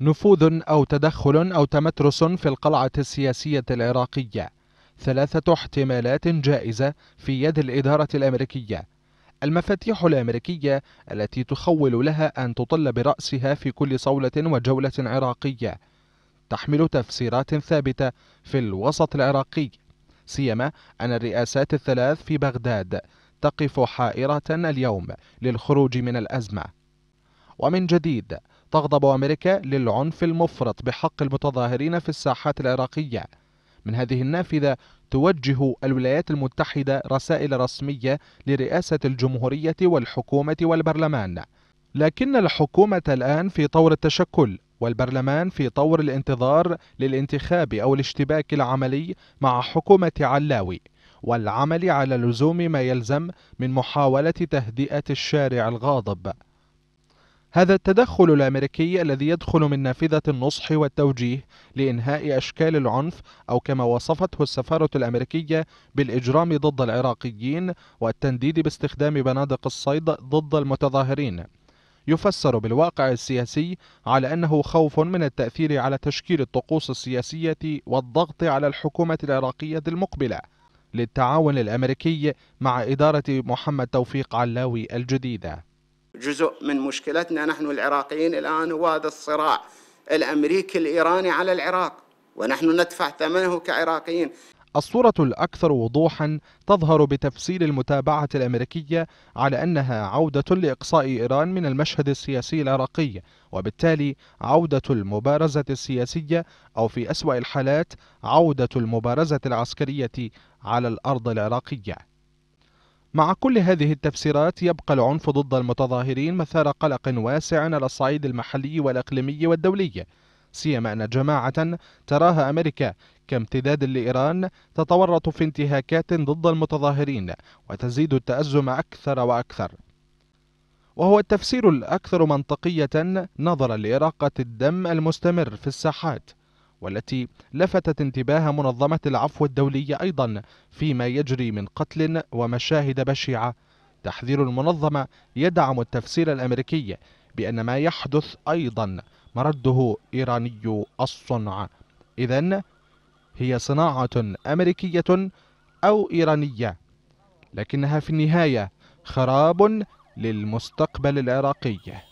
نفوذ أو تدخل أو تمترس في القلعة السياسية العراقية ثلاثة احتمالات جائزة في يد الإدارة الأمريكية المفاتيح الأمريكية التي تخول لها أن تطل برأسها في كل صولة وجولة عراقية تحمل تفسيرات ثابتة في الوسط العراقي سيما أن الرئاسات الثلاث في بغداد تقف حائرة اليوم للخروج من الأزمة ومن جديد تغضب أمريكا للعنف المفرط بحق المتظاهرين في الساحات العراقية من هذه النافذة توجه الولايات المتحدة رسائل رسمية لرئاسة الجمهورية والحكومة والبرلمان لكن الحكومة الآن في طور التشكل والبرلمان في طور الانتظار للانتخاب أو الاشتباك العملي مع حكومة علاوي والعمل على لزوم ما يلزم من محاولة تهدئة الشارع الغاضب هذا التدخل الأمريكي الذي يدخل من نافذة النصح والتوجيه لإنهاء أشكال العنف أو كما وصفته السفارة الأمريكية بالإجرام ضد العراقيين والتنديد باستخدام بنادق الصيد ضد المتظاهرين يفسر بالواقع السياسي على أنه خوف من التأثير على تشكيل الطقوس السياسية والضغط على الحكومة العراقية المقبلة للتعاون الأمريكي مع إدارة محمد توفيق علاوي الجديدة جزء من مشكلتنا نحن العراقيين الآن هو هذا الصراع الأمريكي الإيراني على العراق ونحن ندفع ثمنه كعراقيين الصورة الأكثر وضوحا تظهر بتفسير المتابعة الأمريكية على أنها عودة لإقصاء إيران من المشهد السياسي العراقي وبالتالي عودة المبارزة السياسية أو في أسوأ الحالات عودة المبارزة العسكرية على الأرض العراقية مع كل هذه التفسيرات يبقى العنف ضد المتظاهرين مثار قلق واسع على الصعيد المحلي والإقليمي والدولي سيما أن جماعة تراها أمريكا كامتداد لإيران تتورط في انتهاكات ضد المتظاهرين وتزيد التأزم أكثر وأكثر وهو التفسير الأكثر منطقية نظرا لإراقة الدم المستمر في الساحات والتي لفتت انتباه منظمة العفو الدولية أيضا فيما يجري من قتل ومشاهد بشعة تحذير المنظمة يدعم التفسير الأمريكي بأن ما يحدث أيضا مرده إيراني الصنع إذا هي صناعة أمريكية أو إيرانية لكنها في النهاية خراب للمستقبل العراقي